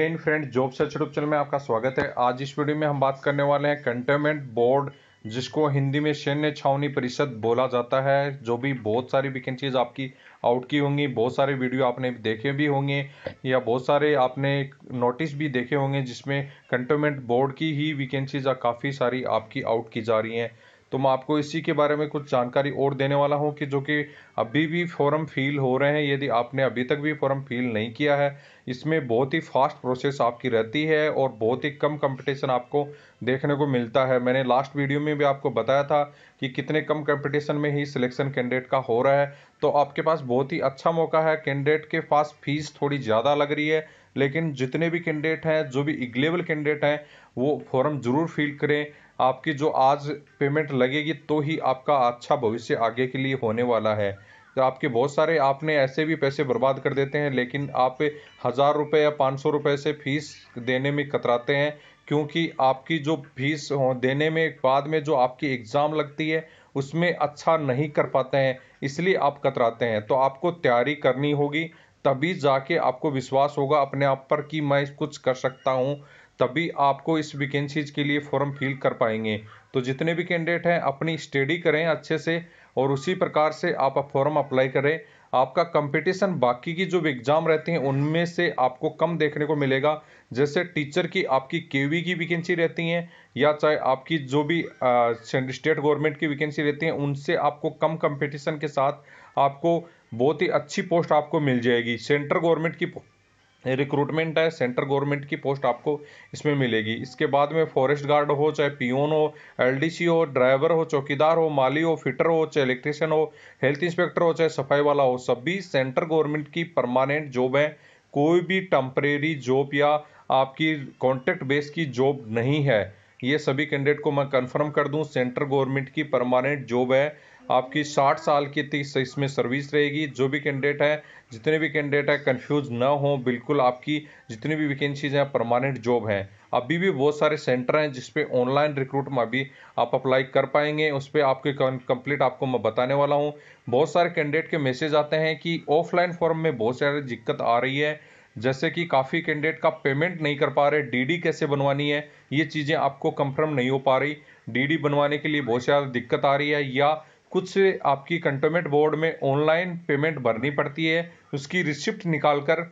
इन friend job search YouTube channel में आपका स्वागत है आज इस वीडियो में हम बात करने वाले हैं कंटेनमेंट बोर्ड जिसको हिंदी में सैन्य छावनी परिषद बोला जाता है जो भी बहुत सारी वैकेंसीज आपकी आउट की होंगी बहुत सारे वीडियो आपने देखे भी होंगे या बहुत सारे आपने नोटिस भी देखे होंगे जिसमें कंटेनमेंट बोर्ड की ही वैकेंसीज काफ़ी सारी आपकी आउट की जा रही हैं तो मैं आपको इसी के बारे में कुछ जानकारी और देने वाला हूँ कि जो कि अभी भी फॉर्म फील हो रहे हैं यदि आपने अभी तक भी फॉर्म फील नहीं किया है इसमें बहुत ही फास्ट प्रोसेस आपकी रहती है और बहुत ही कम कंपटीशन आपको देखने को मिलता है मैंने लास्ट वीडियो में भी आपको बताया था कि कितने कम कंपटीशन में ही सिलेक्शन कैंडिडेट का हो रहा है तो आपके पास बहुत ही अच्छा मौका है कैंडिडेट के पास फीस थोड़ी ज़्यादा लग रही है लेकिन जितने भी कैंडिडेट हैं जो भी इग्लेबल कैंडिडेट हैं वो फॉर्म ज़रूर फिल करें आपकी जो आज पेमेंट लगेगी तो ही आपका अच्छा भविष्य आगे के लिए होने वाला है तो आपके बहुत सारे आपने ऐसे भी पैसे बर्बाद कर देते हैं लेकिन आप हज़ार रुपये या पाँच सौ रुपये से फीस देने में कतराते हैं क्योंकि आपकी जो फीस देने में बाद में जो आपकी एग्ज़ाम लगती है उसमें अच्छा नहीं कर पाते हैं इसलिए आप कतराते हैं तो आपको तैयारी करनी होगी तभी जाके आपको विश्वास होगा अपने आप पर कि मैं कुछ कर सकता हूँ तभी आपको इस वैकेंसीज के लिए फॉर्म फिल कर पाएंगे तो जितने भी कैंडिडेट हैं अपनी स्टडी करें अच्छे से और उसी प्रकार से आप फॉर्म अप्लाई करें आपका कंपटीशन बाकी की जो एग्ज़ाम रहते हैं उनमें से आपको कम देखने को मिलेगा जैसे टीचर की आपकी केवी की वैकेंसी रहती हैं या चाहे आपकी जो भी स्टेट गवर्नमेंट की वैकेंसी रहती हैं उनसे आपको कम कंपटीशन के साथ आपको बहुत ही अच्छी पोस्ट आपको मिल जाएगी सेंट्रल गवर्नमेंट की रिक्रूटमेंट है सेंट्रल गवर्नमेंट की पोस्ट आपको इसमें मिलेगी इसके बाद में फॉरेस्ट गार्ड हो चाहे पियोन हो एलडीसी हो ड्राइवर हो चौकीदार हो माली हो फिटर हो चाहे इलेक्ट्रिशियन हो हेल्थ इंस्पेक्टर हो चाहे सफाई वाला हो सभी सेंट्रल गवर्नमेंट की परमानेंट जॉब है कोई भी टम्परेरी जॉब या आपकी कॉन्ट्रैक्ट बेस की जॉब नहीं है ये सभी कैंडिडेट को मैं कंफर्म कर दूं सेंट्रल गवर्नमेंट की परमानेंट जॉब है आपकी 60 साल की तीस इसमें सर्विस रहेगी जो भी कैंडिडेट है जितने भी कैंडिडेट है कंफ्यूज ना हो बिल्कुल आपकी जितनी भी वैकेंसीज हैं परमानेंट जॉब है अभी भी बहुत सारे सेंटर हैं जिसपे ऑनलाइन रिक्रूट में अभी आप अप्लाई कर पाएंगे उस पर आपके कंप्लीट आपको मैं बताने वाला हूँ बहुत सारे कैंडिडेट के मैसेज आते हैं कि ऑफलाइन फॉर्म में बहुत सारी दिक्कत आ रही है जैसे कि काफ़ी कैंडिडेट का पेमेंट नहीं कर पा रहे डीडी कैसे बनवानी है ये चीज़ें आपको कंफर्म नहीं हो पा रही डीडी बनवाने के लिए बहुत ज़्यादा दिक्कत आ रही है या कुछ आपकी कंटोमेंट बोर्ड में ऑनलाइन पेमेंट भरनी पड़ती है उसकी रिसिप्ट निकाल कर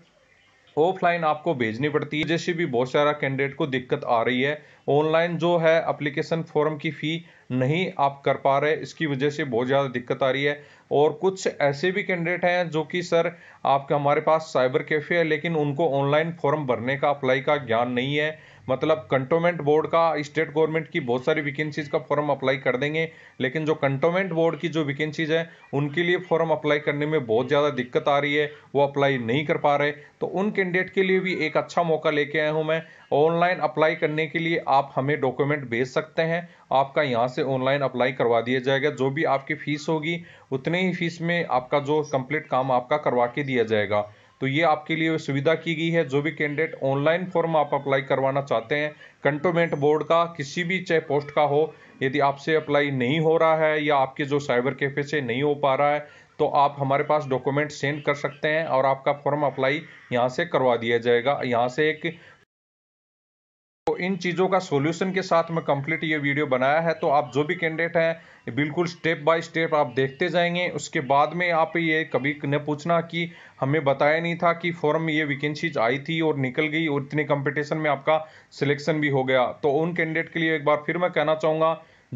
ऑफलाइन आपको भेजनी पड़ती है जैसे भी बहुत सारा कैंडिडेट को दिक्कत आ रही है ऑनलाइन जो है अप्लीकेशन फॉर्म की फ़ी नहीं आप कर पा रहे इसकी वजह से बहुत ज़्यादा दिक्कत आ रही है और कुछ ऐसे भी कैंडिडेट हैं जो कि सर आपके हमारे पास साइबर कैफ़े है लेकिन उनको ऑनलाइन फॉर्म भरने का अप्लाई का ज्ञान नहीं है मतलब कंटोमेंट बोर्ड का स्टेट गवर्नमेंट की बहुत सारी वैकेंसीज का फॉर्म अप्लाई कर देंगे लेकिन जो कंटोमेंट बोर्ड की जो वैकेंसीज है उनके लिए फॉर्म अप्लाई करने में बहुत ज़्यादा दिक्कत आ रही है वो अप्लाई नहीं कर पा रहे तो उन कैंडिडेट के लिए भी एक अच्छा मौका लेके आया हूँ मैं ऑनलाइन अप्लाई करने के लिए आप हमें डॉक्यूमेंट भेज सकते हैं आपका यहाँ से ऑनलाइन अप्लाई करवा दिया जाएगा जो भी आपकी फ़ीस होगी उतने ही फीस में आपका जो कंप्लीट काम आपका करवा के दिया जाएगा तो ये आपके लिए सुविधा की गई है जो भी कैंडिडेट ऑनलाइन फॉर्म आप अप्लाई करवाना चाहते हैं कंटोमेंट बोर्ड का किसी भी चाहे पोस्ट का हो यदि आपसे अप्लाई नहीं हो रहा है या आपके जो साइबर कैफे से नहीं हो पा रहा है तो आप हमारे पास डॉक्यूमेंट सेंड कर सकते हैं और आपका फॉर्म अप्लाई यहाँ से करवा दिया जाएगा यहाँ से एक इन चीज़ों का सॉल्यूशन के साथ में कंप्लीट ये वीडियो बनाया है तो आप जो भी कैंडिडेट हैं बिल्कुल स्टेप बाय स्टेप आप देखते जाएंगे उसके बाद में आप ये कभी न पूछना कि हमें बताया नहीं था कि फॉर्म ये वैकेंसीज आई थी और निकल गई और इतने कंपटीशन में आपका सिलेक्शन भी हो गया तो उन कैंडिडेट के लिए एक बार फिर मैं कहना चाहूँगा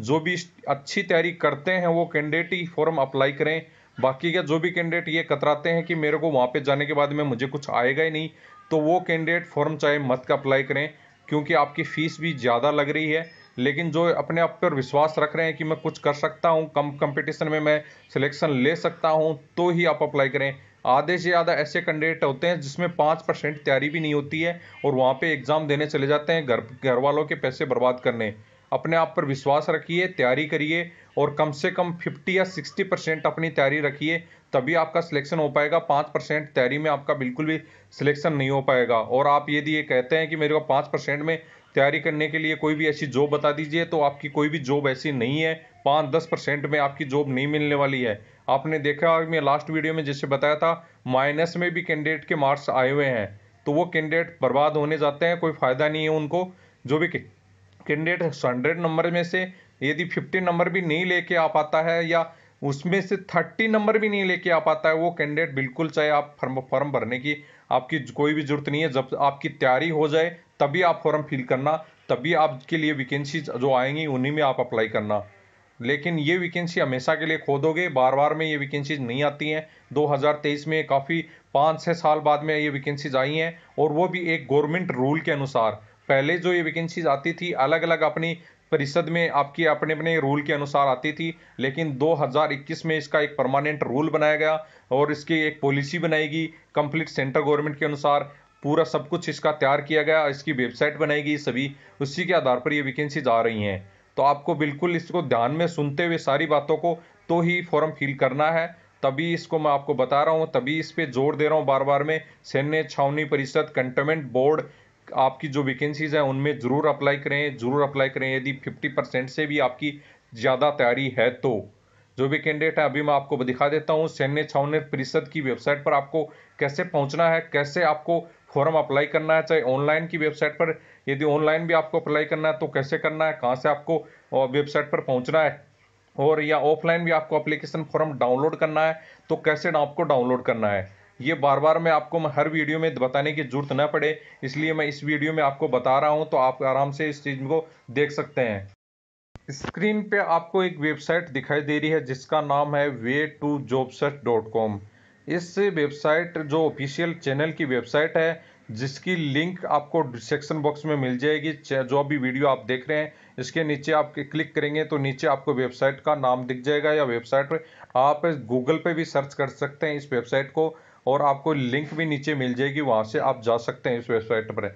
जो भी अच्छी तैयारी करते हैं वो कैंडिडेट ही फॉर्म अप्लाई करें बाकी के जो भी कैंडिडेट ये कतराते हैं कि मेरे को वहाँ पे जाने के बाद में मुझे कुछ आएगा ही नहीं तो वो कैंडिडेट फॉर्म चाहे मत का अप्लाई करें क्योंकि आपकी फ़ीस भी ज़्यादा लग रही है लेकिन जो अपने आप पर विश्वास रख रहे हैं कि मैं कुछ कर सकता हूँ कम कंपटीशन में मैं सिलेक्शन ले सकता हूँ तो ही आप अप्लाई करें आधे से ज़्यादा ऐसे कैंडिडेट होते हैं जिसमें पाँच परसेंट तैयारी भी नहीं होती है और वहाँ पे एग्ज़ाम देने चले जाते हैं घर घर वालों के पैसे बर्बाद करने अपने आप पर विश्वास रखिए तैयारी करिए और कम से कम 50 या 60 परसेंट अपनी तैयारी रखिए तभी आपका सिलेक्शन हो पाएगा पाँच परसेंट तैयारी में आपका बिल्कुल भी सिलेक्शन नहीं हो पाएगा और आप यदि ये कहते हैं कि मेरे को पाँच परसेंट में तैयारी करने के लिए कोई भी ऐसी जॉब बता दीजिए तो आपकी कोई भी जॉब ऐसी नहीं है पाँच दस परसेंट में आपकी जॉब नहीं मिलने वाली है आपने देखा मैं लास्ट वीडियो में जैसे बताया था माइनस में भी कैंडिडेट के मार्क्स आए हुए हैं तो वो कैंडिडेट बर्बाद होने जाते हैं कोई फ़ायदा नहीं है उनको जो भी कैंडिडेट हंड्रेड नंबर में से यदि फिफ्टी नंबर भी नहीं लेके आ पाता है या उसमें से थर्टी नंबर भी नहीं लेके आ पाता है वो कैंडिडेट बिल्कुल चाहे आप फॉर्म फॉर्म भरने की आपकी कोई भी जरूरत नहीं है जब आपकी तैयारी हो जाए तभी आप फॉर्म फिल करना तभी आपके लिए वैकेंसी जो आएंगी उन्हीं में आप अप्लाई करना लेकिन ये वैकेंसी हमेशा के लिए खोदोगे बार बार में ये वैकेंसीज नहीं आती हैं 2023 में काफ़ी पाँच छः साल बाद में ये वैकेंसीज आई हैं और वो भी एक गवर्नमेंट रूल के अनुसार पहले जो ये वैकेंसीज आती थी अलग अलग अपनी परिषद में आपकी अपने अपने रूल के अनुसार आती थी लेकिन 2021 में इसका एक परमानेंट रूल बनाया गया और इसकी एक पॉलिसी बनाएगी कंप्लीट सेंट्रल गवर्नमेंट के अनुसार पूरा सब कुछ इसका तैयार किया गया इसकी वेबसाइट बनाएगी सभी उसी के आधार पर ये वैकेंसीज आ रही हैं तो आपको बिल्कुल इसको ध्यान में सुनते हुए सारी बातों को तो ही फॉर्म फिल करना है तभी इसको मैं आपको बता रहा हूँ तभी इस पर जोर दे रहा हूँ बार बार में सैन्य छावनी परिषद कंटोनमेंट बोर्ड आपकी जो वैकेंसीज़ हैं उनमें ज़रूर अप्लाई करें ज़रूर अप्लाई करें यदि फिफ्टी परसेंट से भी आपकी ज़्यादा तैयारी है तो जो भी कैंडिडेट है अभी मैं आपको दिखा देता हूँ सैन्य छावन परिषद की वेबसाइट पर आपको कैसे पहुँचना है कैसे आपको फॉर्म अप्लाई करना है चाहे ऑनलाइन की वेबसाइट पर यदि ऑनलाइन भी आपको अप्लाई करना है तो कैसे करना है कहाँ से आपको वेबसाइट पर पहुँचना है और या ऑफलाइन भी आपको एप्लीकेशन फॉर्म डाउनलोड करना है तो कैसे आपको डाउनलोड करना है ये बार बार मैं आपको मैं हर वीडियो में बताने की जरूरत ना पड़े इसलिए मैं इस वीडियो में आपको बता रहा हूँ तो आप आराम से इस चीज़ को देख सकते हैं स्क्रीन पे आपको एक वेबसाइट दिखाई दे रही है जिसका नाम है way to job search dot com इस वेबसाइट जो ऑफिशियल चैनल की वेबसाइट है जिसकी लिंक आपको डिस्क्रिप्शन बॉक्स में मिल जाएगी जो भी वीडियो आप देख रहे हैं इसके नीचे आप क्लिक करेंगे तो नीचे आपको वेबसाइट का नाम दिख जाएगा या वेबसाइट पर आप गूगल पे भी सर्च कर सकते हैं इस वेबसाइट को और आपको लिंक भी नीचे मिल जाएगी वहाँ से आप जा सकते हैं इस वेबसाइट पर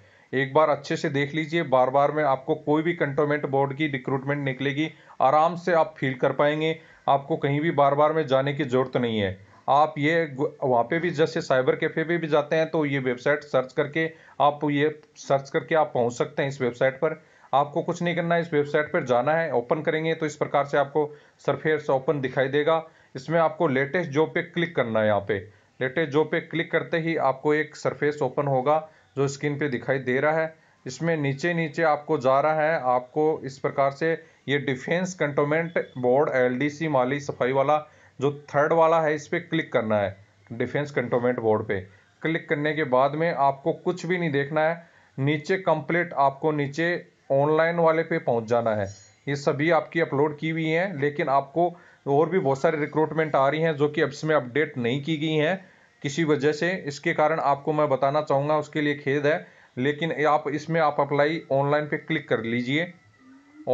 एक बार अच्छे से देख लीजिए बार बार में आपको कोई भी कंटोनमेंट बोर्ड की रिक्रूटमेंट निकलेगी आराम से आप फील कर पाएंगे आपको कहीं भी बार बार में जाने की ज़रूरत नहीं है आप ये वहाँ पे भी जैसे साइबर कैफे पे भी जाते हैं तो ये वेबसाइट सर्च करके आप ये सर्च करके आप पहुँच सकते हैं इस वेबसाइट पर आपको कुछ नहीं करना है इस वेबसाइट पर जाना है ओपन करेंगे तो इस प्रकार से आपको सरफेस ओपन दिखाई देगा इसमें आपको लेटेस्ट जॉब पे क्लिक करना है यहाँ पे लेटेस्ट जॉब पे क्लिक करते ही आपको एक सरफेस ओपन होगा जो स्क्रीन पे दिखाई दे रहा है इसमें नीचे नीचे आपको जा रहा है आपको इस प्रकार से ये डिफेंस कंटोनमेंट बोर्ड एलडीसी माली सफाई वाला जो थर्ड वाला है इस पर क्लिक करना है डिफेंस कंटोनमेंट बोर्ड पे क्लिक करने के बाद में आपको कुछ भी नहीं देखना है नीचे कंप्लीट आपको नीचे ऑनलाइन वाले पे पहुंच जाना है ये सभी आपकी अपलोड की हुई हैं लेकिन आपको और भी बहुत सारे रिक्रूटमेंट आ रही हैं जो कि अब इसमें अपडेट नहीं की गई हैं किसी वजह से इसके कारण आपको मैं बताना चाहूँगा उसके लिए खेद है लेकिन आप इसमें आप अप्लाई ऑनलाइन पे क्लिक कर लीजिए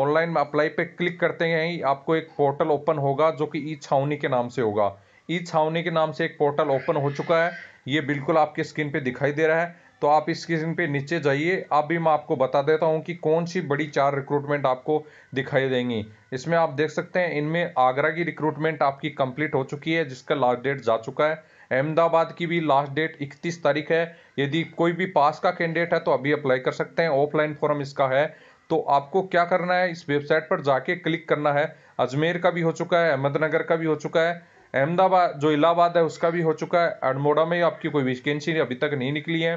ऑनलाइन में अप्लाई पे क्लिक करते हैं ही आपको एक पोर्टल ओपन होगा जो कि ई छावनी के नाम से होगा ई छावनी के नाम से एक पोर्टल ओपन हो चुका है ये बिल्कुल आपके स्क्रीन पर दिखाई दे रहा है तो आप इस स्क्रीन पे नीचे जाइए आप भी मैं आपको बता देता हूँ कि कौन सी बड़ी चार रिक्रूटमेंट आपको दिखाई देंगी इसमें आप देख सकते हैं इनमें आगरा की रिक्रूटमेंट आपकी कंप्लीट हो चुकी है जिसका लास्ट डेट जा चुका है अहमदाबाद की भी लास्ट डेट 31 तारीख है यदि कोई भी पास का कैंडिडेट है तो अभी अप्लाई कर सकते हैं ऑफलाइन फॉर्म इसका है तो आपको क्या करना है इस वेबसाइट पर जाके क्लिक करना है अजमेर का भी हो चुका है अहमदनगर का भी हो चुका है अहमदाबाद जो इलाहाबाद है उसका भी हो चुका है अडमोड़ा में आपकी कोई वैकेंसी अभी तक नहीं निकली है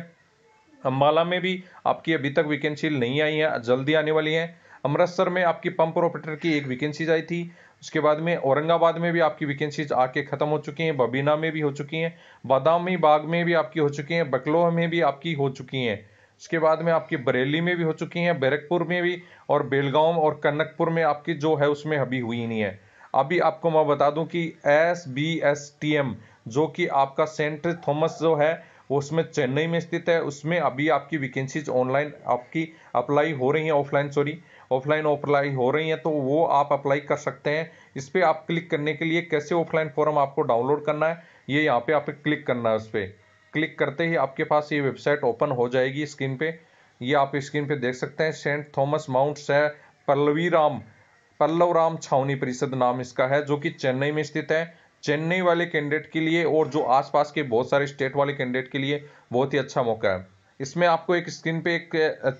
अम्बाला में भी आपकी अभी तक वैकेंसी नहीं आई है जल्दी आने वाली है अमृतसर में आपकी पंप ऑपरेटर की एक वैकेंसीज आई थी उसके बाद में औरंगाबाद में भी आपकी वैकेंसीज आके ख़त्म हो चुकी हैं बबीना में भी हो चुकी हैं बादामी बाग में भी आपकी हो चुकी हैं बकलोह में भी आपकी हो चुकी हैं उसके बाद में आपकी बरेली में भी हो चुकी हैं बैरकपुर में भी और बेलगांव और कनकपुर में आपकी जो है उसमें अभी हुई नहीं है अभी आपको मैं बता दूं कि S B S T M जो कि आपका सेंट थॉमस जो है उसमें चेन्नई में स्थित है उसमें अभी आपकी वैकेंसीज ऑनलाइन आपकी अप्लाई हो रही हैं ऑफलाइन सॉरी ऑफलाइन अप्लाई हो रही हैं तो वो आप अप्लाई कर सकते हैं इस पर आप क्लिक करने के लिए कैसे ऑफलाइन फॉर्म आपको डाउनलोड करना है ये यहाँ पे आप क्लिक करना है उस पर क्लिक करते ही आपके पास ये वेबसाइट ओपन हो जाएगी स्क्रीन पे ये आप स्क्रीन पे देख सकते हैं सेंट थॉमस माउंट्स है पल्लवी राम पल्लव राम छावनी परिषद नाम इसका है जो कि चेन्नई में स्थित है चेन्नई वाले कैंडिडेट के लिए और जो आसपास के बहुत सारे स्टेट वाले कैंडिडेट के लिए बहुत ही अच्छा मौका है इसमें आपको एक स्क्रीन पे एक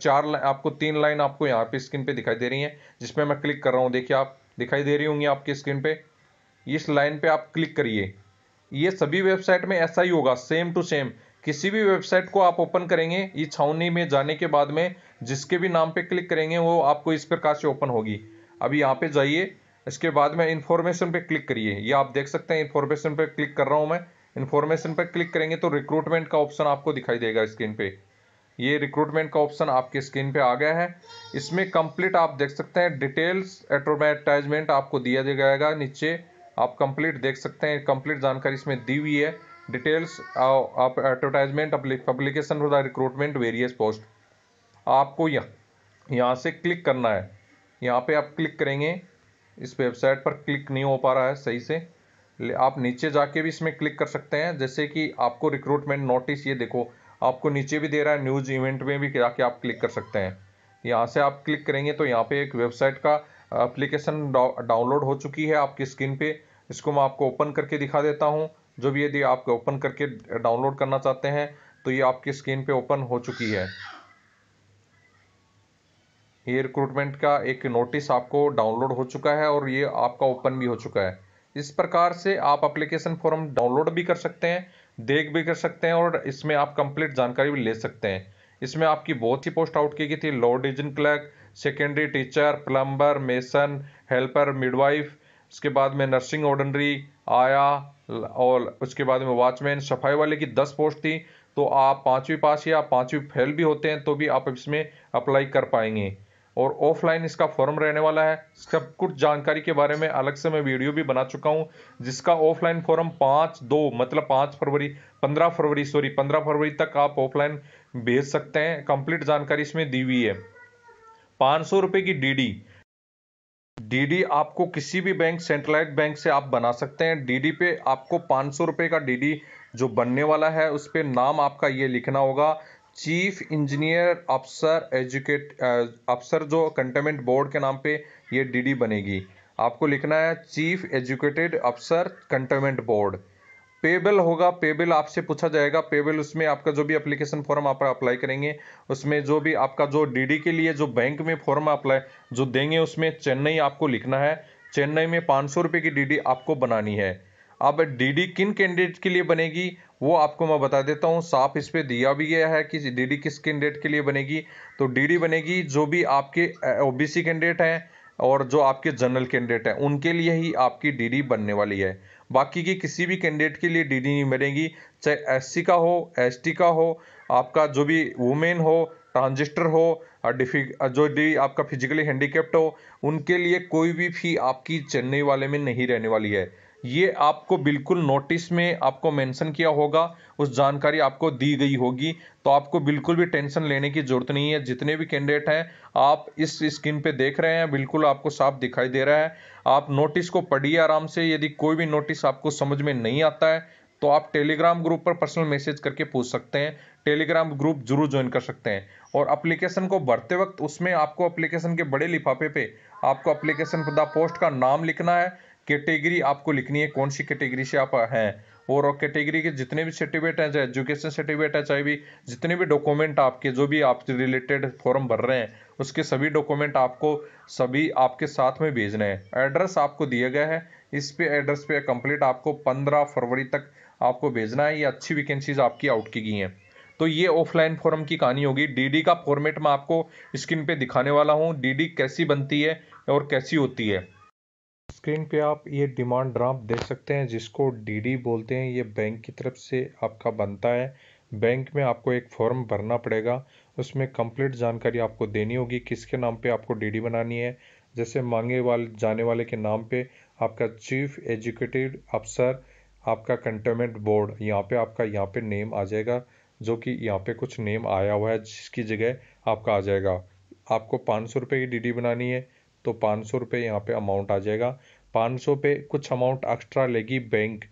चार आपको तीन लाइन आपको यहाँ पे स्क्रीन पे दिखाई दे रही है जिसमें मैं क्लिक कर रहा हूँ देखिए आप दिखाई दे रही होंगी आपकी स्क्रीन पे इस लाइन पे आप क्लिक करिए ये सभी वेबसाइट में ऐसा ही होगा सेम टू सेम किसी भी वेबसाइट को आप ओपन करेंगे ये छावनी में जाने के बाद में जिसके भी नाम पे क्लिक करेंगे वो आपको इस प्रकार से ओपन होगी अभी यहाँ पे जाइए इसके बाद में इन्फॉर्मेशन पे क्लिक करिए ये आप देख सकते हैं इन्फॉर्मेशन पे क्लिक कर रहा हूँ मैं इन्फॉर्मेशन पे क्लिक करेंगे तो रिक्रूटमेंट का ऑप्शन आपको दिखाई देगा स्क्रीन पे ये रिक्रूटमेंट का ऑप्शन आपके स्क्रीन पे आ गया है इसमें कंप्लीट आप देख सकते हैं डिटेल्स एडवर्टाइजमेंट आपको दिया जाएगा नीचे आप कंप्लीट देख सकते हैं कंप्लीट जानकारी इसमें दी हुई है डिटेल्स आप advertisement publication for the recruitment various post आपको यहाँ यहाँ से क्लिक करना है यहाँ पे आप क्लिक करेंगे इस वेबसाइट पर क्लिक नहीं हो पा रहा है सही से आप नीचे जाके भी इसमें क्लिक कर सकते हैं जैसे कि आपको रिक्रूटमेंट नोटिस ये देखो आपको नीचे भी दे रहा है न्यूज़ इवेंट में भी जाके आप क्लिक कर सकते हैं यहाँ से आप क्लिक करेंगे तो यहाँ पे एक वेबसाइट का अप्लीकेशन डाउनलोड हो चुकी है आपकी स्क्रीन पे इसको मैं आपको ओपन करके दिखा देता हूँ जो भी यदि आप ओपन करके डाउनलोड करना चाहते हैं तो ये आपकी स्क्रीन पे ओपन हो चुकी है ये रिक्रूटमेंट का एक नोटिस आपको डाउनलोड हो चुका है और ये आपका ओपन भी हो चुका है इस प्रकार से आप अप्लीकेशन फॉर्म डाउनलोड भी कर सकते हैं देख भी कर सकते हैं और इसमें आप कंप्लीट जानकारी भी ले सकते हैं इसमें आपकी बहुत सी पोस्ट आउट की गई थी lower division clerk secondary teacher plumber mason helper midwife उसके बाद में नर्सिंग ऑर्डनरी आया और उसके बाद में वॉचमैन सफाई वाले की दस पोस्ट थी तो आप पाँचवीं पास या पाँचवीं फेल भी होते हैं तो भी आप इसमें अप्लाई कर पाएंगे और ऑफलाइन इसका फॉर्म रहने वाला है सब कुछ जानकारी के बारे में अलग से मैं वीडियो भी बना चुका हूँ जिसका ऑफलाइन फॉर्म पाँच दो मतलब पाँच फरवरी पंद्रह फरवरी सॉरी पंद्रह फरवरी तक आप ऑफलाइन भेज सकते हैं कंप्लीट जानकारी इसमें दी हुई है पाँच सौ रुपये की डीडी डीडी आपको किसी भी बैंक सेंट्रलाइज बैंक से आप बना सकते हैं डीडी पे आपको पाँच सौ रुपये का डीडी जो बनने वाला है उस पर नाम आपका ये लिखना होगा चीफ इंजीनियर अफसर एजुकेट अफसर जो कंटेनमेंट बोर्ड के नाम पे ये डीडी बनेगी आपको लिखना है चीफ एजुकेटेड अफसर कंटेनमेंट बोर्ड पेबल होगा पेबल आपसे पूछा जाएगा पेबल उसमें आपका जो भी एप्लीकेशन फॉर्म आप अप्लाई करेंगे उसमें जो भी आपका जो डीडी के लिए जो बैंक में फॉर्म अप्लाई जो देंगे उसमें चेन्नई आपको लिखना है चेन्नई में पाँच सौ रुपये की डीडी आपको बनानी है अब डीडी किन कैंडिडेट के लिए बनेगी वो आपको मैं बता देता हूँ साफ इस पर दिया भी गया है कि डीडी किस कैंडिडेट के लिए बनेगी तो डीडी बनेगी जो भी आपके ओबीसी कैंडिडेट हैं और जो आपके जनरल कैंडिडेट हैं उनके लिए ही आपकी डीडी बनने वाली है बाकी की किसी भी कैंडिडेट के लिए डीडी नहीं बनेगी चाहे एस का हो एस का हो आपका जो भी वुमेन हो ट्रांजिस्टर हो जो डी आपका फिजिकली हैंडीकेप्ट हो उनके लिए कोई भी फी आपकी चेन्नई वाले में नहीं रहने वाली है ये आपको बिल्कुल नोटिस में आपको मेंशन किया होगा उस जानकारी आपको दी गई होगी तो आपको बिल्कुल भी टेंशन लेने की ज़रूरत नहीं है जितने भी कैंडिडेट हैं आप इस स्क्रीन पे देख रहे हैं बिल्कुल आपको साफ दिखाई दे रहा है आप नोटिस को पढ़िए आराम से यदि कोई भी नोटिस आपको समझ में नहीं आता है तो आप टेलीग्राम ग्रुप पर पर्सनल मैसेज करके पूछ सकते हैं टेलीग्राम ग्रुप जरूर ज्वाइन कर सकते हैं और अप्लीकेशन को भरते वक्त उसमें आपको अप्लीकेशन के बड़े लिफाफे पे आपको अप्लीकेशन पोस्ट का नाम लिखना है कैटेगरी आपको लिखनी है कौन सी कैटेगरी से आप हैं और कैटेगरी के जितने भी सर्टिफिकेट हैं चाहे एजुकेशन सर्टिफिकेट है चाहे भी जितने भी डॉक्यूमेंट आपके जो भी आप रिलेटेड फॉर्म भर रहे हैं उसके सभी डॉक्यूमेंट आपको सभी आपके साथ में भेजने हैं एड्रेस आपको दिया गया है इस पे एड्रेस पे कंप्लीट आपको पंद्रह फरवरी तक आपको भेजना है ये अच्छी वैकेंसीज आपकी आउट की गई हैं तो ये ऑफलाइन फॉर्म की कहानी होगी डी का फॉर्मेट मैं आपको स्क्रीन पर दिखाने वाला हूँ डी कैसी बनती है और कैसी होती है स्क्रीन पे आप ये डिमांड ड्राफ्ट देख सकते हैं जिसको डीडी बोलते हैं ये बैंक की तरफ से आपका बनता है बैंक में आपको एक फॉर्म भरना पड़ेगा उसमें कंप्लीट जानकारी आपको देनी होगी किसके नाम पे आपको डीडी बनानी है जैसे मांगे वाले जाने वाले के नाम पे आपका चीफ एजुकेटिव अफसर आपका कंटेनमेंट बोर्ड यहाँ पे आपका यहाँ पे नेम आ जाएगा जो कि यहाँ पे कुछ नेम आया हुआ है जिसकी जगह आपका आ जाएगा आपको पाँच सौ रुपये की डी बनानी है तो पाँच सौ रुपये यहाँ पर अमाउंट आ जाएगा पाँच सौ पे कुछ अमाउंट एक्स्ट्रा लेगी बैंक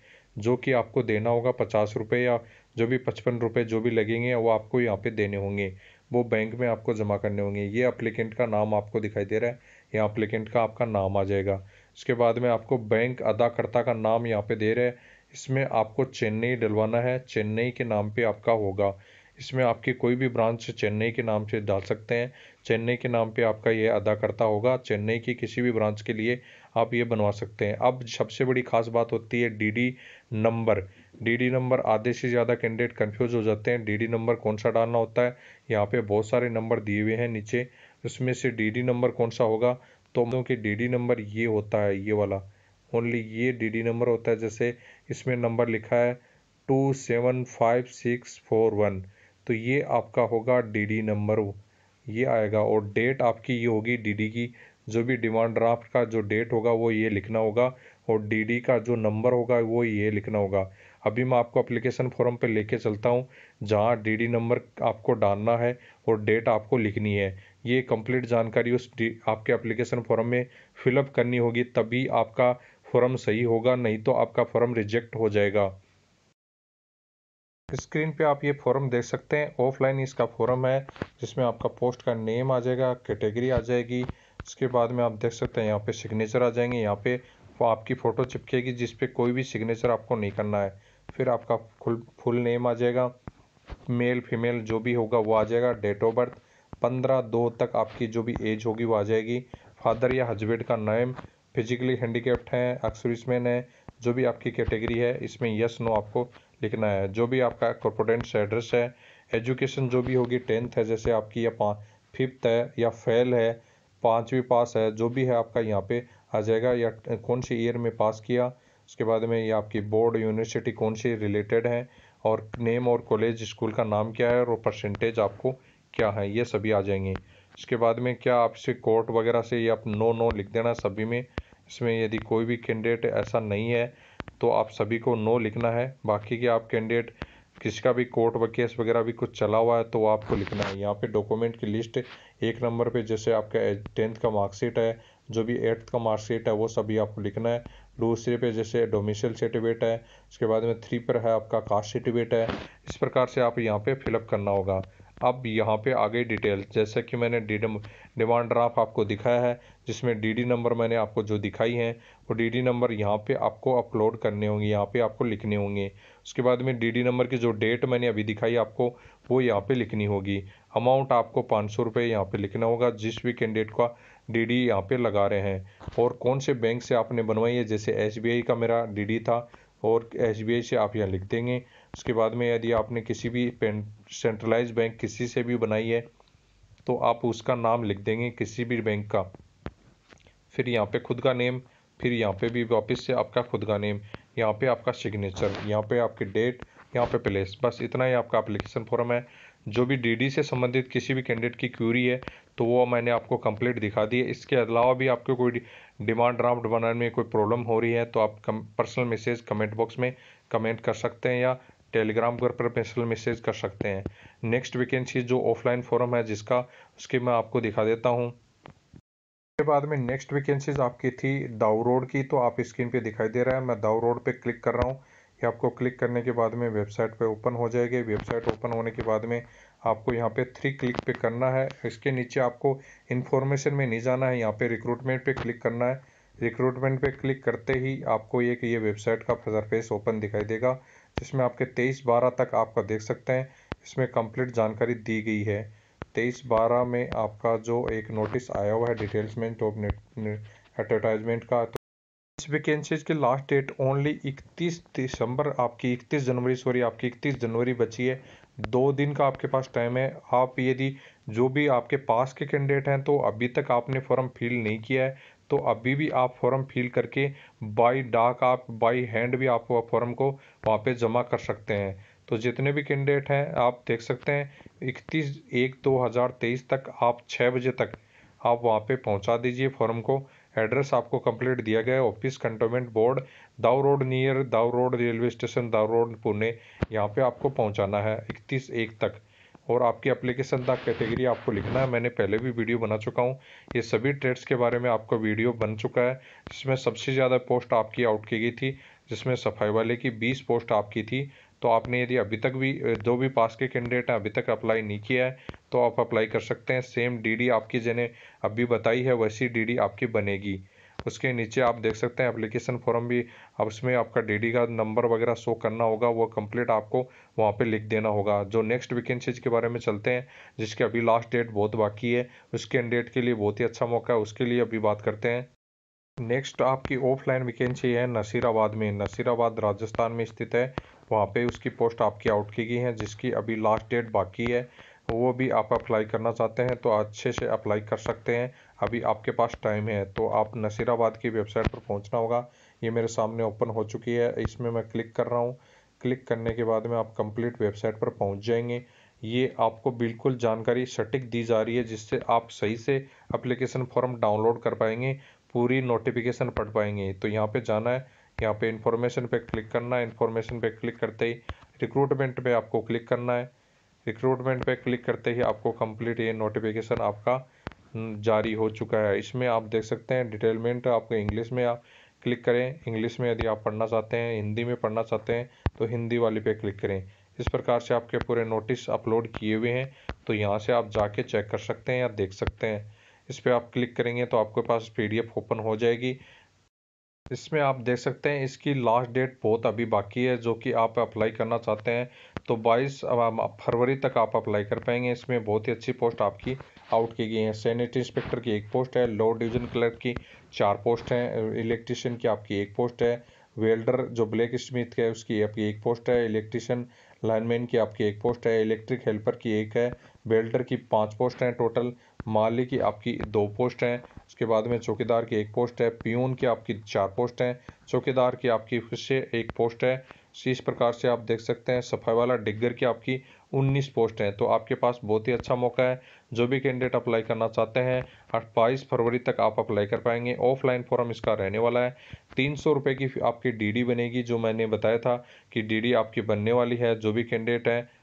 जो कि आपको देना होगा पचास रुपये या जो भी पचपन रुपये जो भी लगेंगे वो आपको यहाँ पे देने होंगे वो बैंक में आपको जमा करने होंगे ये अप्लीकेंट का नाम आपको दिखाई दे रहा है यहाँ अप्लीकेंट का आपका नाम आ जाएगा उसके बाद में आपको बैंक अदाकर्ता का नाम यहाँ पर दे रहा है इसमें आपको चेन्नई डलवाना है चेन्नई के नाम पर आपका होगा इसमें आपकी कोई भी ब्रांच चेन्नई के नाम से डाल सकते हैं चेन्नई के नाम पे आपका ये अदा करता होगा चेन्नई की किसी भी ब्रांच के लिए आप ये बनवा सकते हैं अब सबसे बड़ी खास बात होती है डीडी नंबर डीडी नंबर आधे से ज़्यादा कैंडिडेट कंफ्यूज हो जाते हैं डीडी नंबर कौन सा डालना होता है यहाँ पे बहुत सारे नंबर दिए हुए हैं नीचे उसमें से डी नंबर कौन सा होगा तो हम डी डी नंबर ये होता है ये वाला ओनली ये डी नंबर होता है जैसे इसमें नंबर लिखा है two seven five six four one तो ये आपका होगा डीडी नंबर ये आएगा और डेट आपकी ये होगी डीडी की जो भी डिमांड ड्राफ्ट का जो डेट होगा वो ये लिखना होगा और डीडी का जो नंबर होगा वो ये लिखना होगा अभी मैं आपको एप्लीकेशन फॉर्म पे लेके चलता हूँ जहाँ डीडी नंबर आपको डालना है और डेट आपको लिखनी है ये कंप्लीट जानकारी उस आपके एप्लीकेशन फॉर्म में फिलअप करनी होगी तभी आपका फॉर्म सही होगा नहीं तो आपका फॉर्म रिजेक्ट हो जाएगा स्क्रीन पे आप ये फॉर्म देख सकते हैं ऑफलाइन इसका फॉर्म है जिसमें आपका पोस्ट का नेम आ जाएगा कैटेगरी आ जाएगी उसके बाद में आप देख सकते हैं यहाँ पे सिग्नेचर आ जाएंगे यहाँ पे आपकी फ़ोटो चिपकेगी जिस पे कोई भी सिग्नेचर आपको नहीं करना है फिर आपका फुल फुल नेम आ जाएगा मेल फीमेल जो भी होगा वो आ जाएगा डेट ऑफ बर्थ पंद्रह दो तक आपकी जो भी एज होगी वो आ जाएगी फादर या हजबेंड का नेम फिजिकली हैंडीकेप्ट हैं एक्सरिसमैन है जो भी आपकी कैटेगरी है इसमें यस नो आपको लिखना है जो भी आपका कॉरपोरेंट्स एड्रेस है एजुकेशन जो भी होगी टेंथ है जैसे आपकी या पा फिफ्थ है या फेल है पाँचवीं पास है जो भी है आपका यहाँ पे आ जाएगा या कौन सी ईयर में पास किया उसके बाद में ये आपकी बोर्ड यूनिवर्सिटी कौन सी रिलेटेड है और नेम और कॉलेज स्कूल का नाम क्या है और परसेंटेज आपको क्या है ये सभी आ जाएंगे इसके बाद में क्या आपसे कोर्ट वगैरह से ये आप नो नो लिख देना सभी में इसमें यदि कोई भी कैंडिडेट ऐसा नहीं है तो आप सभी को नो लिखना है बाकी के आप कैंडिडेट किसका भी कोर्ट व केस वगैरह भी कुछ चला हुआ है तो आपको लिखना है यहाँ पे डॉक्यूमेंट की लिस्ट एक नंबर पे जैसे आपका टेंथ का मार्कशीट है जो भी एट्थ का मार्कशीट है वो सभी आपको लिखना है दूसरे पे जैसे डोमिशल सर्टिफिकेट है उसके बाद में थ्री पर है आपका कास्ट सर्टिफिकेट है इस प्रकार से आप यहाँ पे फिलअप करना होगा अब यहाँ पे आगे डिटेल जैसे कि मैंने डी डिमांड ड्राफ्ट आपको दिखाया है जिसमें डीडी नंबर मैंने आपको जो दिखाई है वो डीडी नंबर यहाँ पे आपको अपलोड करने होंगे यहाँ पे आपको लिखने होंगे उसके बाद में डीडी नंबर की जो डेट मैंने अभी दिखाई आपको वो यहाँ पे लिखनी होगी अमाउंट आपको पाँच सौ रुपये यहाँ पर लिखना होगा जिस भी कैंडिडेट का डी डी यहाँ पर लगा रहे हैं और कौन से बैंक से आपने बनवाई है जैसे एस बी आई का मेरा डी डी था और एस बी आई से आप यहाँ लिख देंगे उसके बाद में यदि आपने किसी भी सेंट्रलाइज बैंक किसी से भी बनाई है तो आप उसका नाम लिख देंगे किसी भी बैंक का फिर यहाँ पे खुद का नेम फिर यहाँ पे भी वापस से आपका खुद का नेम यहाँ पे आपका सिग्नेचर यहाँ पे आपकी डेट यहाँ पे प्लेस बस इतना ही आपका अप्लीकेशन फॉर्म है जो भी डीडी से संबंधित किसी भी कैंडिडेट की क्यूरी है तो वो मैंने आपको कंप्लीट दिखा दी है इसके अलावा भी आपको कोई डिमांड ड्राफ्ट बनाने में कोई प्रॉब्लम हो रही है तो आप कम, पर्सनल मैसेज कमेंट बॉक्स में कमेंट कर सकते हैं या टेलीग्राम पर प्रिंसिपल मैसेज कर सकते हैं नेक्स्ट वैकेंसी जो ऑफलाइन फॉर्म है जिसका उसकी मैं आपको दिखा देता हूँ उसके बाद में नेक्स्ट वैकेंसीज आपकी थी दाऊ रोड की तो आप स्क्रीन पे दिखाई दे रहा है मैं दाऊ रोड पे क्लिक कर रहा हूँ ये आपको क्लिक करने के बाद में वेबसाइट पे ओपन हो जाएगी वेबसाइट ओपन होने के बाद में आपको यहाँ पे थ्री क्लिक पे करना है इसके नीचे आपको इन्फॉर्मेशन में नहीं जाना है यहाँ पे रिक्रूटमेंट पे क्लिक करना है रिक्रूटमेंट पे क्लिक करते ही आपको ये कि ये वेबसाइट का सरफेस ओपन दिखाई देगा जिसमें आपके तेईस बारह तक आपका देख सकते हैं इसमें कंप्लीट जानकारी दी गई है तेईस बारह में आपका जो एक नोटिस आया हुआ है डिटेल्स में तो एडवर्टाइजमेंट का तो इस वैकेंसीज की लास्ट डेट ओनली 31 दिसंबर आपकी 31 जनवरी सॉरी आपकी 31 जनवरी बची है दो दिन का आपके पास टाइम है आप यदि जो भी आपके पास के कैंडिडेट हैं तो अभी तक आपने फॉर्म फिल नहीं किया है तो अभी भी आप फॉर्म फिल करके बाई डाक आप बाई हैंड भी आप फॉर्म को वहाँ पे जमा कर सकते हैं तो जितने भी कैंडिडेट हैं आप देख सकते हैं इकतीस एक दो हज़ार तेईस तक आप छः बजे तक आप वहाँ पे पहुँचा दीजिए फॉर्म को एड्रेस आपको कंप्लीट दिया गया है ऑफिस कंटोनमेंट बोर्ड दाऊ रोड नियर दाऊ रोड रेलवे स्टेशन दाऊ रोड पुणे यहाँ पे आपको पहुँचाना है इकतीस एक तक और आपकी एप्लीकेशन तक कैटेगरी आपको लिखना है मैंने पहले भी वीडियो बना चुका हूँ ये सभी ट्रेड्स के बारे में आपका वीडियो बन चुका है जिसमें सबसे ज़्यादा पोस्ट आपकी आउट की गई थी जिसमें सफाई वाले की बीस पोस्ट आपकी थी तो आपने यदि अभी तक भी जो भी पास के कैंडिडेट हैं अभी तक अप्लाई नहीं किया है तो आप अप्लाई कर सकते हैं सेम डीडी आपकी जिन्हें अभी बताई है वैसी डीडी आपकी बनेगी उसके नीचे आप देख सकते हैं एप्लीकेशन फॉर्म भी अब उसमें आपका डीडी का नंबर वगैरह शो करना होगा वो कंप्लीट आपको वहाँ पे लिख देना होगा जो नेक्स्ट वैकेंसीज के बारे में चलते हैं जिसके अभी लास्ट डेट बहुत बाकी है उसके डेट के लिए बहुत ही अच्छा मौका है उसके लिए अभी बात करते हैं नेक्स्ट आपकी ऑफलाइन वैकेंसी है नसीराबाद में नसीराबाद राजस्थान में स्थित है वहाँ पे उसकी पोस्ट आपकी आउट की गई है जिसकी अभी लास्ट डेट बाकी है वो भी आप अप्लाई करना चाहते हैं तो अच्छे से अप्लाई कर सकते हैं अभी आपके पास टाइम है तो आप नसीराबाद की वेबसाइट पर पहुंचना होगा ये मेरे सामने ओपन हो चुकी है इसमें मैं क्लिक कर रहा हूँ क्लिक करने के बाद में आप कंप्लीट वेबसाइट पर पहुंच जाएंगे ये आपको बिल्कुल जानकारी सटीक दी जा रही है जिससे आप सही से अप्लीकेशन फॉर्म डाउनलोड कर पाएंगे पूरी नोटिफिकेशन पढ़ पाएंगे तो यहाँ पर जाना है यहाँ पे इन्फॉर्मेशन पे क्लिक करना है इन्फॉर्मेशन पे क्लिक करते ही रिक्रूटमेंट पे आपको क्लिक करना है रिक्रूटमेंट पे क्लिक करते ही आपको कंप्लीट ये नोटिफिकेशन आपका हम्म, जारी हो चुका है इसमें आप देख सकते हैं डिटेलमेंट आपको इंग्लिश में आप क्लिक करें इंग्लिश में यदि आप पढ़ना चाहते हैं हिंदी में पढ़ना चाहते हैं तो हिंदी वाली पे क्लिक करें इस प्रकार से आपके पूरे नोटिस अपलोड किए हुए हैं तो यहाँ से आप जाके चेक कर सकते हैं या देख सकते हैं इस पर आप क्लिक करेंगे तो आपके पास पी ओपन हो जाएगी इसमें आप देख सकते हैं इसकी लास्ट डेट बहुत अभी बाकी है जो कि आप अप्लाई करना चाहते हैं तो 22 फरवरी तक आप अप्लाई कर पाएंगे इसमें बहुत ही अच्छी पोस्ट आपकी आउट किए गए हैं सैनिटरी इंस्पेक्टर की एक पोस्ट है लोअर डिवीजन क्लर्क की चार पोस्ट हैं इलेक्ट्रिशियन की आपकी एक पोस्ट है वेल्डर जो ब्लैक स्मिथ के है उसकी आपकी एक पोस्ट है इलेक्ट्रिशियन लाइनमैन की आपकी एक पोस्ट है इलेक्ट्रिक हेल्पर की एक है वेल्डर की पाँच पोस्ट हैं टोटल माली की आपकी दो पोस्ट हैं उसके बाद में चौकीदार की एक पोस्ट है पियून की आपकी चार पोस्ट हैं चौकीदार की आपकी फिर से एक पोस्ट है इस प्रकार से आप देख सकते हैं सफाई वाला डिग्गर की आपकी 19 पोस्ट हैं तो आपके पास बहुत ही अच्छा मौका है जो भी कैंडिडेट अप्लाई करना चाहते हैं अट्ठाईस फरवरी तक आप अप्लाई कर पाएंगे ऑफलाइन फॉर्म इसका रहने वाला है तीन सौ की आपकी डीडी बनेगी जो मैंने बताया था कि डीडी आपकी बनने वाली है जो भी कैंडिडेट है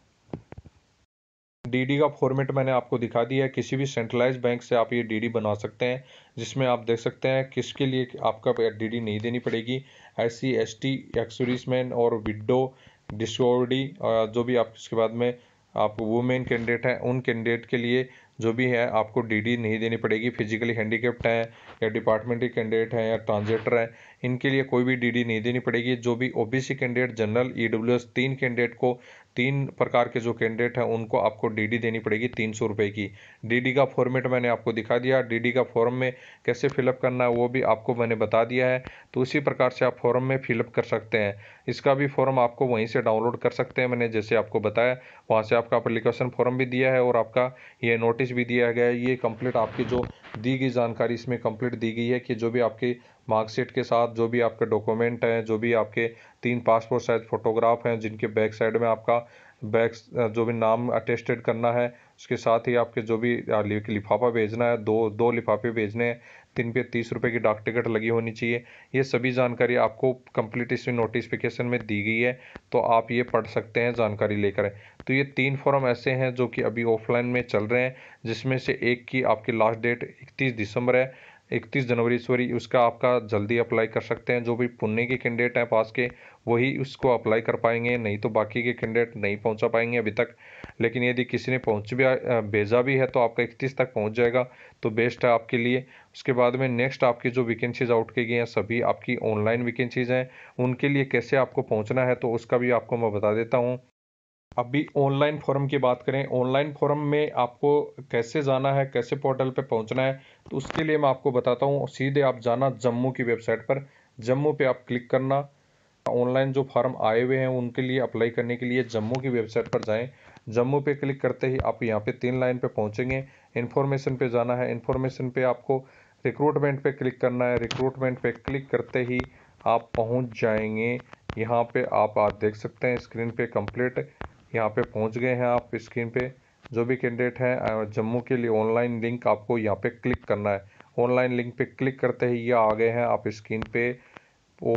डीडी का फॉर्मेट मैंने आपको दिखा दिया है किसी भी सेंट्रलाइज बैंक से आप ये डीडी बना सकते हैं जिसमें आप देख सकते हैं किसके लिए आपका डीडी नहीं देनी पड़ेगी S C S T ex serviceman और विडो डिस्कोडी जो भी आप इसके बाद में आप वुमेन कैंडिडेट हैं उन कैंडिडेट के लिए जो भी है आपको डीडी नहीं देनी पड़ेगी फिजिकली हैंडीकेप्ट हैं या डिपार्टमेंटल कैंडिडेट हैं या ट्रांजेक्टर हैं इनके लिए कोई भी डीडी नहीं देनी पड़ेगी जो भी ओबीसी कैंडिडेट जनरल ईडब्ल्यूएस तीन कैंडिडेट को तीन प्रकार के जो कैंडिडेट हैं उनको आपको डीडी देनी पड़ेगी तीन सौ रुपये की डीडी का फॉर्मेट मैंने आपको दिखा दिया डीडी का फॉर्म में कैसे फिलअप करना है वो भी आपको मैंने बता दिया है तो उसी प्रकार से आप फॉर्म में फिलअप कर सकते हैं इसका भी फॉर्म आपको वहीं से डाउनलोड कर सकते हैं मैंने जैसे आपको बताया वहाँ से आपका अप्लीकेशन फॉर्म भी दिया है और आपका ये नोटिस भी दिया गया है ये कम्प्लीट आपकी जो दी गई जानकारी इसमें कम्प्लीट दी गई है कि जो भी आपकी मार्कशीट के साथ जो भी आपके डॉक्यूमेंट हैं जो भी आपके तीन पासपोर्ट साइज फ़ोटोग्राफ हैं जिनके बैक साइड में आपका बैक जो भी नाम अटेस्टेड करना है उसके साथ ही आपके जो भी लिफाफा भेजना है दो दो लिफाफे भेजने हैं तीन पे तीस रुपये की डाक टिकट लगी होनी चाहिए ये सभी जानकारी आपको कंप्लीट इस नोटिफिकेशन में दी गई है तो आप ये पढ़ सकते हैं जानकारी लेकर तो ये तीन फॉर्म ऐसे हैं जो कि अभी ऑफलाइन में चल रहे हैं जिसमें से एक की आपकी लास्ट डेट इकतीस दिसंबर है इकतीस जनवरी सॉरी उसका आपका जल्दी अप्लाई कर सकते हैं जो भी पुणे के कैंडिडेट हैं पास के वही उसको अप्लाई कर पाएंगे नहीं तो बाकी के कैंडिडेट नहीं पहुंचा पाएंगे अभी तक लेकिन यदि किसी ने पहुंच भी भेजा भी है तो आपका इकतीस तक पहुंच जाएगा तो बेस्ट है आपके लिए उसके बाद में नेक्स्ट आपकी जो वैकेंसीज आउट की गई हैं सभी आपकी ऑनलाइन वैकेंसीज हैं उनके लिए कैसे आपको पहुँचना है तो उसका भी आपको मैं बता देता हूँ अभी ऑनलाइन फॉरम की बात करें ऑनलाइन फॉरम में आपको कैसे जाना है कैसे पोर्टल पे पहुंचना है तो उसके लिए मैं आपको बताता हूँ सीधे आप जाना जम्मू की वेबसाइट पर जम्मू पे आप क्लिक करना ऑनलाइन जो फॉर्म आए हुए हैं उनके लिए अप्लाई करने के लिए जम्मू की वेबसाइट पर जाएं जम्मू पे क्लिक करते ही आप यहाँ पे तीन लाइन पे पहुँचेंगे इन्फॉर्मेशन पे जाना है इन्फॉर्मेशन पे आपको रिक्रूटमेंट पे क्लिक करना है रिक्रूटमेंट पे क्लिक करते ही आप पहुँच जाएंगे यहाँ पे आप आज देख सकते हैं स्क्रीन पे कंप्लीट यहाँ पे पहुँच गए हैं आप स्क्रीन पे जो भी कैंडिडेट हैं जम्मू के लिए ऑनलाइन लिंक आपको यहाँ पे क्लिक करना है ऑनलाइन लिंक पे क्लिक करते ही ये आ गए हैं आप स्क्रीन पे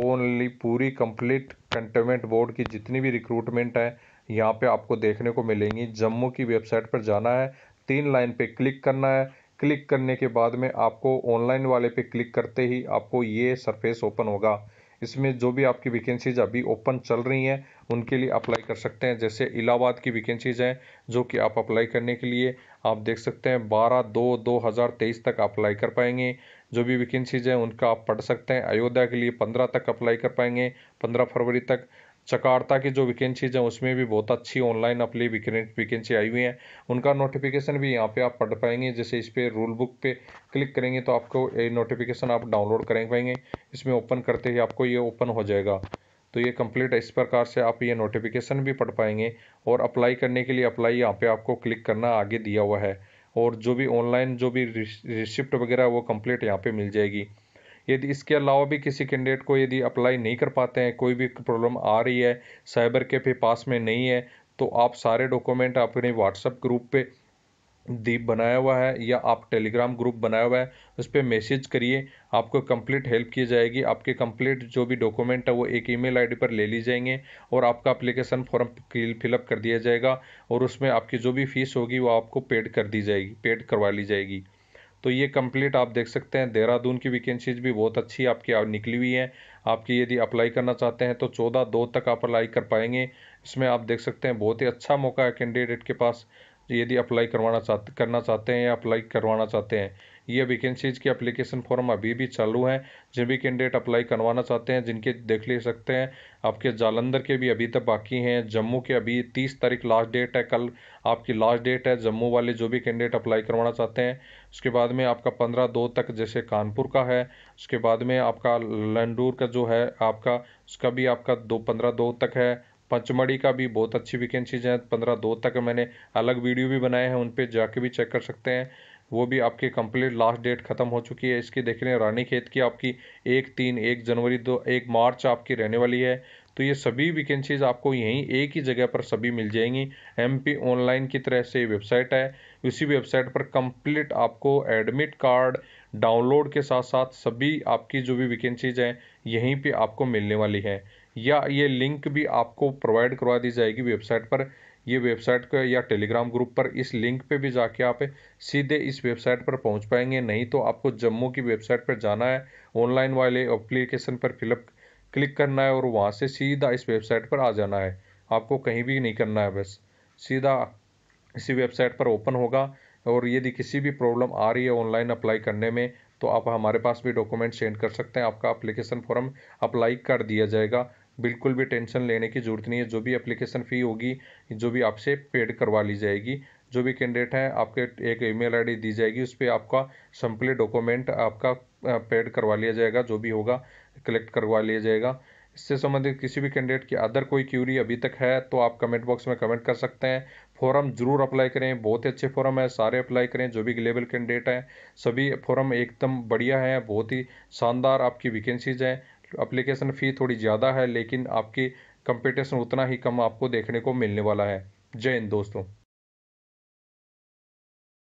ओनली पूरी कंप्लीट कंटेनमेंट बोर्ड की जितनी भी रिक्रूटमेंट है यहाँ पे आपको देखने को मिलेंगी जम्मू की वेबसाइट पर जाना है तीन लाइन पे क्लिक करना है क्लिक करने के बाद में आपको ऑनलाइन वाले पे क्लिक करते ही आपको ये सरफेस ओपन होगा इसमें जो भी आपकी वैकेंसीज अभी ओपन चल रही हैं उनके लिए अप्लाई कर सकते हैं जैसे इलाहाबाद की वैकेंसीज हैं जो कि आप अप्लाई करने के लिए आप देख सकते हैं बारह दो दो हज़ार तेईस तक अप्लाई कर पाएंगे जो भी वैकेंसीज हैं उनका आप पढ़ सकते हैं अयोध्या के लिए पंद्रह तक अप्लाई कर पाएंगे पंद्रह फरवरी तक चकारता की जो वैकेंसीज हैं उसमें भी बहुत अच्छी ऑनलाइन अपली वैकेंसी आई हुई हैं उनका नोटिफिकेशन भी यहाँ पे आप पढ़ पाएंगे जैसे इस पर रूल बुक पे क्लिक करेंगे तो आपको ये नोटिफिकेशन आप डाउनलोड कर पाएंगे इसमें ओपन करते ही आपको ये ओपन हो जाएगा तो ये कंप्लीट इस प्रकार से आप ये नोटिफिकेशन भी पढ़ पाएंगे और अप्लाई करने के लिए अप्लाई यहाँ पर आपको क्लिक करना आगे दिया हुआ है और जो भी ऑनलाइन जो भी रिसिप्ट वगैरह वो कम्प्लीट यहाँ पर मिल जाएगी यदि इसके अलावा भी किसी कैंडिडेट को यदि अप्लाई नहीं कर पाते हैं कोई भी प्रॉब्लम आ रही है साइबर कैफे पास में नहीं है तो आप सारे डॉक्यूमेंट अपने व्हाट्सएप ग्रुप पे दी बनाया हुआ है या आप टेलीग्राम ग्रुप बनाया हुआ है उस पर मैसेज करिए आपको कंप्लीट हेल्प की जाएगी आपके कंप्लीट जो भी डॉक्यूमेंट है वो एक ईमेल आईडी पर ले ली जाएंगे और आपका अप्लीकेशन फॉर्म फिलअप कर दिया जाएगा और उसमें आपकी जो भी फीस होगी वो आपको पेड कर दी जाएगी पेड करवा ली जाएगी तो ये कंप्लीट आप देख सकते हैं देहरादून की वैकेंसीज भी बहुत अच्छी आपकी निकली हुई हैं आपकी यदि अप्लाई करना चाहते हैं तो चौदह दो तक आप अप्लाई कर पाएंगे इसमें आप देख सकते हैं बहुत ही अच्छा मौका है कैंडिडेट के पास यदि अप्लाई करवाना चाहते करना चाहते हैं या अप्लाई करवाना चाहते हैं ये वैकेंसीज की अप्लीकेशन फॉर्म अभी भी चालू हैं जो भी कैंडिडेट अप्लाई करवाना चाहते हैं जिनके देख ले सकते हैं आपके जालंधर के भी अभी तक बाकी हैं जम्मू के अभी तीस तारीख लास्ट डेट है कल आपकी लास्ट डेट है जम्मू वाले जो भी कैंडिडेट अप्लाई करवाना चाहते हैं उसके बाद में आपका पंद्रह दो तक जैसे कानपुर का है उसके बाद में आपका लंडूर का जो है आपका उसका भी आपका दो पंद्रह दो तक है पंचमढ़ी का भी बहुत अच्छी वैकेंसीज हैं पंद्रह दो तक मैंने अलग वीडियो भी बनाए हैं उन पर जाके भी चेक कर सकते हैं वो भी आपकी कंप्लीट लास्ट डेट ख़त्म हो चुकी है इसकी देख रहे हैं रानी खेत की आपकी एक तीन एक जनवरी दो एक मार्च आपकी रहने वाली है तो ये सभी वैकेंसीज आपको यहीं एक ही जगह पर सभी मिल जाएंगी एम पी ऑनलाइन की तरह से वेबसाइट है उसी वेबसाइट पर कंप्लीट आपको एडमिट कार्ड डाउनलोड के साथ साथ सभी आपकी जो भी वैकेंसीज हैं यहीं पे आपको मिलने वाली है या ये लिंक भी आपको प्रोवाइड करवा दी जाएगी वेबसाइट पर ये वेबसाइट का या टेलीग्राम ग्रुप पर इस लिंक पे भी जाके आप सीधे इस वेबसाइट पर पहुंच पाएंगे नहीं तो आपको जम्मू की वेबसाइट पर जाना है ऑनलाइन वाले अप्लीकेशन पर फिलअप क्लिक करना है और वहाँ से सीधा इस वेबसाइट पर आ जाना है आपको कहीं भी नहीं करना है बस सीधा इसी वेबसाइट पर ओपन होगा और यदि किसी भी प्रॉब्लम आ रही है ऑनलाइन अप्लाई करने में तो आप हमारे पास भी डॉक्यूमेंट सेंड कर सकते हैं आपका अप्लीकेशन फॉर्म अप्लाई कर दिया जाएगा बिल्कुल भी टेंशन लेने की ज़रूरत नहीं है जो भी एप्लीकेशन फ़ी होगी जो भी आपसे पेड करवा ली जाएगी जो भी कैंडिडेट हैं आपके एक ईमेल आईडी दी जाएगी उस पर आपका सम्पली डॉक्यूमेंट आपका पेड करवा लिया जाएगा जो भी होगा कलेक्ट करवा लिया जाएगा इससे संबंधित किसी भी कैंडिडेट की अदर कोई क्यूरी अभी तक है तो आप कमेंट बॉक्स में कमेंट कर सकते हैं फॉर्म जरूर अप्लाई करें बहुत ही अच्छे फॉर्म है सारे अप्लाई करें जो भी लेवल कैंडिडेट हैं सभी फॉर्म एकदम बढ़िया है बहुत ही शानदार आपकी वैकेंसीज हैं अप्लीकेशन फ़ी थोड़ी ज़्यादा है लेकिन आपकी कंपटीशन उतना ही कम आपको देखने को मिलने वाला है जय हिंद दोस्तों